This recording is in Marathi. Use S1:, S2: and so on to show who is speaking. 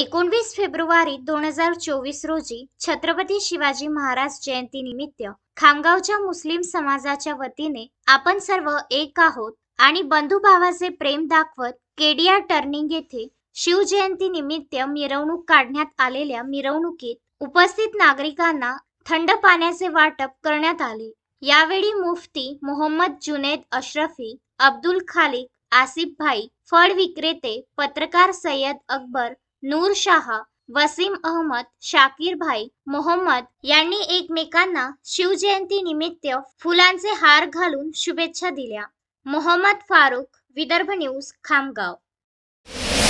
S1: एकोणवीस फेब्रुवारी दोन हजार चोवीस रोजी छत्रपती शिवाजी महाराज जयंतीनिमित्त खामगावच्या मुस्लिम समाजाच्या वतीने आपण सर्व एक आहोत आणि बंधुभावाचे प्रेम दाखवत केडिया टर्निंग येथे शिवजयंती निमित्त मिरवणूक काढण्यात आलेल्या मिरवणुकीत उपस्थित नागरिकांना थंड पाण्याचे वाटप करण्यात आले यावेळी मुफ्ती मोहम्मद जुनेद अशरफी अब्दुल खालिक आसिफ भाई फळ विक्रेते पत्रकार सय्यद अकबर नूर शाह, वसीम अहमद शाकीर भाई मोहम्मद यांनी एकमेकांना शिवजयंती निमित्त फुलांचे हार घालून शुभेच्छा दिल्या मोहम्मद फारुख विदर्भ न्यूज खामगाव